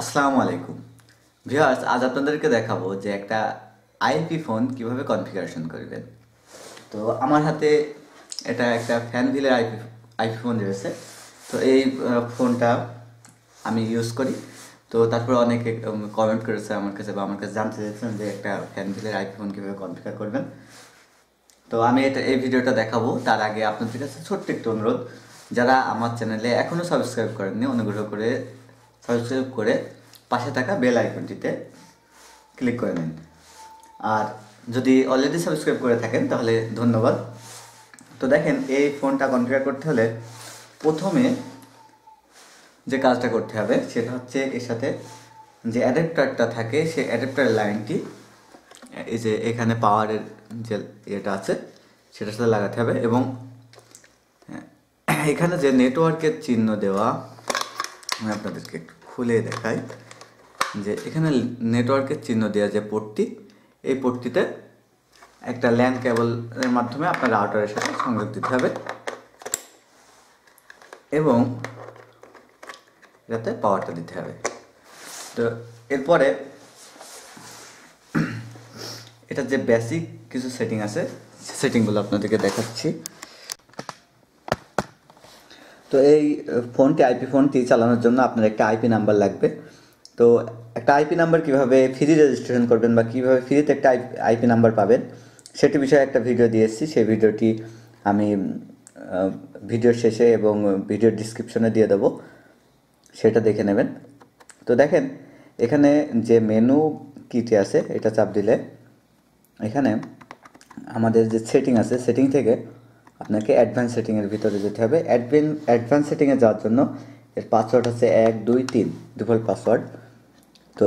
আসসালামু আলাইকুম ভিউয়ার্স আজ আপনাদেরকে দেখাবো যে একটা আইপি ফোন কিভাবে কনফিগারেশন করবেন তো আমার হাতে এটা একটা ফ্যান ভিলের আইপি আইপি ফোন রয়েছে তো এই ফোনটা আমি ইউজ করি তো তারপর অনেকে কমেন্ট করেছে আমার কাছে বা আমার কাছে জানতে চেয়েছেন যে একটা ফ্যান ভিলের আইপি ফোন কীভাবে কনফিগার করবেন তো আমি এটা এই ভিডিওটা দেখাবো তার আগে আপনাদের কাছে ছোট্ট একটি অনুরোধ যারা আমার চ্যানেলে এখনও সাবস্ক্রাইব করেননি অনুগ্রহ করে সাবস্ক্রাইব করে পাশে থাকা বেল আইকনটিতে ক্লিক করে নিন আর যদি অলরেডি সাবস্ক্রাইব করে থাকেন তাহলে ধন্যবাদ তো দেখেন এই ফোনটা কনফিগার করতে হলে প্রথমে যে কাজটা করতে হবে সেটা হচ্ছে এর সাথে যে অ্যাডাপ্টারটা থাকে সে অ্যাডাপ্টার লাইনটি এই যে এখানে পাওয়ারের যে ইয়েটা আছে সেটার সাথে লাগাতে হবে এবং হ্যাঁ, এখানে যে নেটওয়ার্কের চিহ্ন দেওয়া আমি আপনাদেরকে একটু খুলে দেখাই যে এখানে নেটওয়ার্কের চিহ্ন দেওয়া যে পোর্টটি এই পোর্টটিতে একটা ল্যান্ড কেবলের মাধ্যমে আপনার রাউটারের সাথে সংযোগ দিতে হবে এবং এটাতে পাওয়ারটা দিতে হবে তো এরপরে এটা যে বেসিক কিছু সেটিং আছে সেটিংগুলো আপনাদেরকে দেখাচ্ছি তো এই ফোনটি আইপি ফোনটি চালানোর জন্য আপনার একটা আইপি নাম্বার লাগবে তো একটা আইপি নাম্বার কিভাবে ফ্রি রেজিস্ট্রেশন করবেন বা কিভাবে ফ্রিতে একটা আইপি নাম্বার পাবেন সেটি বিষয়ে একটা ভিডিও দিয়েছি সেই ভিডিওটি আমি ভিডিওর শেষে এবং ভিডিওর ডিসক্রিপশনে দিয়ে দেবো সেটা দেখে নেবেন তো দেখেন এখানে যে মেনু কিটি আছে এটা চাপ দিলে এখানে আমাদের যে সেটিং আছে সেটিং থেকে আপনাকে অ্যাডভান্স সেটিংয়ের ভিতরে যেতে হবে অ্যাডভিন অ্যাডভান্স সেটিংয়ে যাওয়ার জন্য এর পাসওয়ার্ড হচ্ছে এক দুই তিন ডিফল্ট পাসওয়ার্ড তো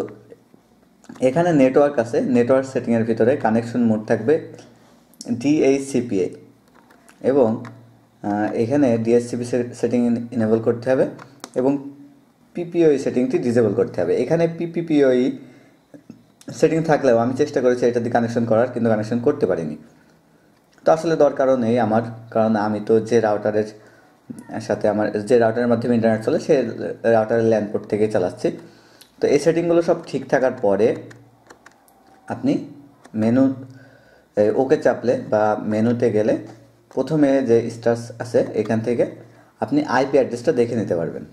এখানে নেটওয়ার্ক আছে নেটওয়ার্ক সেটিংয়ের ভিতরে কানেকশন মোড থাকবে ডিএইচসিপিএ এবং এখানে ডিএসসিপি সেটিং ইনেবল করতে হবে এবং পিপিওই সেটিংটি ডিজেবল করতে হবে এখানে পিপিপিওই সেটিং e থাকলেও আমি চেষ্টা করেছি এটা দিয়ে কানেকশন করার কিন্তু কানেকশন করতে পারিনি তো আসলে দরকারও নেই আমার কারণ আমি তো যে রাউটারের সাথে আমার যে রাউটারের মাধ্যমে ইন্টারনেট চলে সে রাউটারের ল্যান্ডপোর্ট থেকে থেকেই চালাচ্ছি তো এই সেটিংগুলো সব ঠিক থাকার পরে আপনি মেনু ওকে চাপলে বা মেনুতে গেলে প্রথমে যে স্টার্স আছে এখান থেকে আপনি আইপি অ্যাড্রেসটা দেখে নিতে পারবেন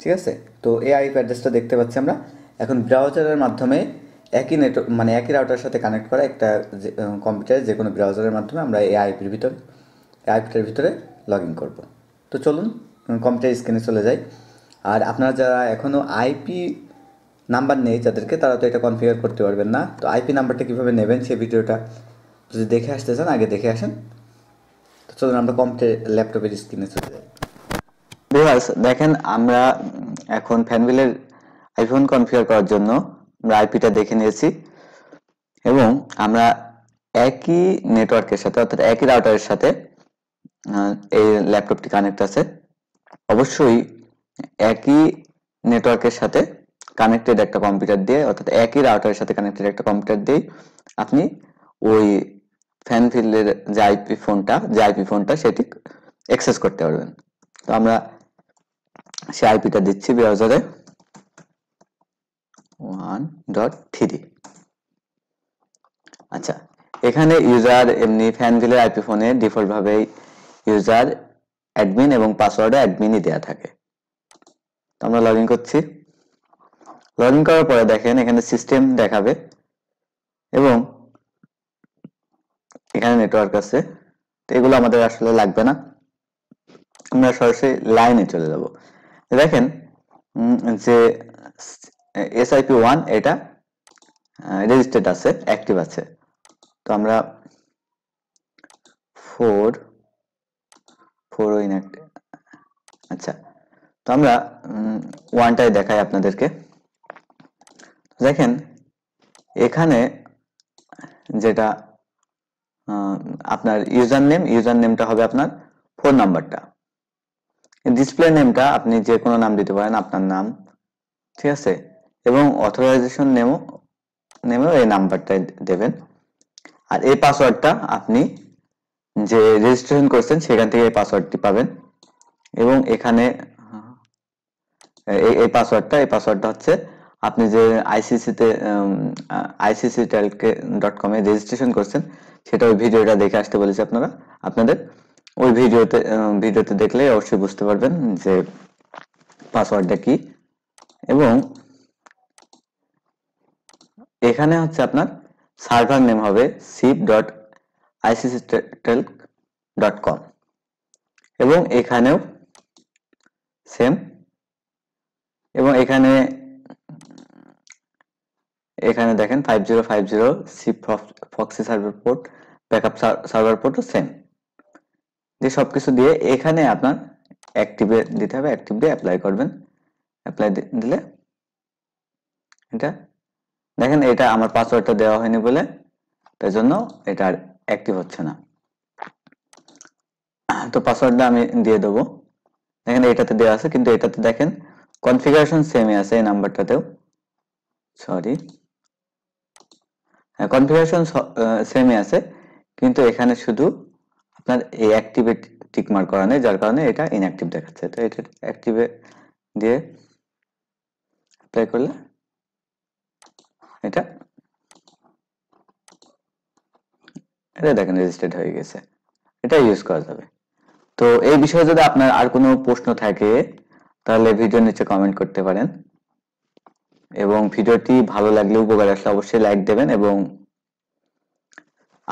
ঠিক আছে তো এই আইপি অ্যাড্রেসটা দেখতে পাচ্ছি আমরা এখন ব্রাউজারের মাধ্যমে একই নেটওয়ার্ক মানে একই রাউটার সাথে কানেক্ট করা একটা কম্পিউটারে যে কোনো ব্রাউজারের মাধ্যমে আমরা এই আইপির ভিতরে আইপিটার ভিতরে লগ ইন করবো তো চলুন কম্পিউটার স্ক্রিনে চলে যাই আর আপনারা যারা এখনও আইপি নাম্বার নেই যাদেরকে তারা তো এটা কনফিগার করতে পারবেন না তো আইপি নাম্বারটা কীভাবে নেবেন সেই ভিডিওটা যদি দেখে আসতে চান আগে দেখে আসেন তো চলুন আমরা কম্পিউটার ল্যাপটপের স্ক্রিনে চলে যাই দেখেন আমরা এখন ফ্যানবিলের আইফোন কনফিগার করার জন্য আমরা আইপিটা দেখে নিয়েছি এবং আমরা একই নেটওয়ার্কের সাথে অর্থাৎ একই রাউটারের সাথে এই ল্যাপটপটি কানেক্ট আছে অবশ্যই একই নেটওয়ার্কের সাথে কানেক্টেড একটা কম্পিউটার দিয়ে অর্থাৎ একই রাউটারের সাথে কানেক্টেড একটা কম্পিউটার দিয়ে আপনি ওই ফ্যান ফিল্ডের যে আইপি ফোনটা যে আইপি ফোনটা সেটি অ্যাক্সেস করতে পারবেন তো আমরা সে আইপিটা দিচ্ছি ব্রাউজারে ওয়ান ডট থ্রি আচ্ছা এখানে ইউজার এমনি ফ্যান ভিলের আইপি ফোনে ডিফল্টভাবেই ইউজার অ্যাডমিন এবং পাসওয়ার্ডে অ্যাডমিনই দেয়া থাকে তো আমরা লগ করছি লগ করার পরে দেখেন এখানে সিস্টেম দেখাবে এবং এখানে নেটওয়ার্ক আছে তো এগুলো আমাদের আসলে লাগবে না আমরা সরাসরি লাইনে চলে যাব দেখেন যে এসআইপি ওয়ান এটা রেজিস্টার্ড আছে অ্যাক্টিভ আছে তো আমরা ফোর ফোর ইনঅ্যাক্টিভ আচ্ছা তো আমরা ওয়ানটাই দেখাই আপনাদেরকে দেখেন এখানে যেটা আপনার ইউজার নেম ইউজার নেমটা হবে আপনার ফোন নাম্বারটা ডিসপ্লে নেমটা আপনি যে কোনো নাম দিতে পারেন আপনার নাম ঠিক আছে এবং অথরাইজেশন নেমো নেমেও এই নাম্বারটা দেবেন আর এই পাসওয়ার্ডটা আপনি যে রেজিস্ট্রেশন করছেন সেখান থেকে এই পাসওয়ার্ডটি পাবেন এবং এখানে এই পাসওয়ার্ডটা এই পাসওয়ার্ডটা হচ্ছে আপনি যে আইসিসিতে আইসিসি টেলকে ডট কমে রেজিস্ট্রেশন করছেন সেটা ওই ভিডিওটা দেখে আসতে বলেছি আপনারা আপনাদের ওই ভিডিওতে ভিডিওতে দেখলে অবশ্যই বুঝতে পারবেন যে পাসওয়ার্ডটা কি এবং এখানে হচ্ছে আপনার সার্ভার নেম হবে সিপ ডট ডট কম এবং এখানেও সেম এবং এখানে এখানে দেখেন five zero five zero SIP proxy server port backup server পোর্টও সেম যে সব কিছু দিয়ে এখানে আপনার অ্যাক্টিভে দিতে হবে অ্যাক্টিভ দিয়ে অ্যাপ্লাই করবেন অ্যাপ্লাই দিলে এটা দেখেন এটা আমার পাসওয়ার্ডটা দেওয়া হয়নি বলে তাই জন্য এটা আর অ্যাক্টিভ হচ্ছে না তো পাসওয়ার্ডটা আমি দিয়ে দেবো দেখেন এটাতে দেওয়া আছে কিন্তু এটাতে দেখেন কনফিগারেশন সেমই আছে এই নাম্বারটাতেও সরি হ্যাঁ কনফিগারেশন সেমই আছে কিন্তু এখানে শুধু আপনার এই অ্যাক্টিভেট টিকমার করা নেই যার কারণে এটা ইনঅ্যাক্টিভ দেখাচ্ছে তো এটা অ্যাক্টিভে দিয়ে অ্যাপ্লাই করলে এটা এটা দেখেন রেজিস্টার্ড হয়ে গেছে এটা ইউজ করা যাবে তো এই বিষয়ে যদি আপনার আর কোনো প্রশ্ন থাকে তাহলে ভিডিওর নিচে কমেন্ট করতে পারেন এবং ভিডিওটি ভালো লাগলে উপকার আসলে অবশ্যই লাইক দেবেন এবং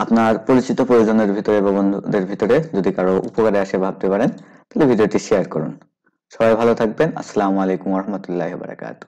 আপনার পরিচিত প্রয়োজনের ভিতরে বা বন্ধুদের ভিতরে যদি কারো উপকারে আসে ভাবতে পারেন তাহলে ভিডিওটি শেয়ার করুন সবাই ভালো থাকবেন আসসালামু আলাইকুম রহমতুল্লাহ বারাকাতু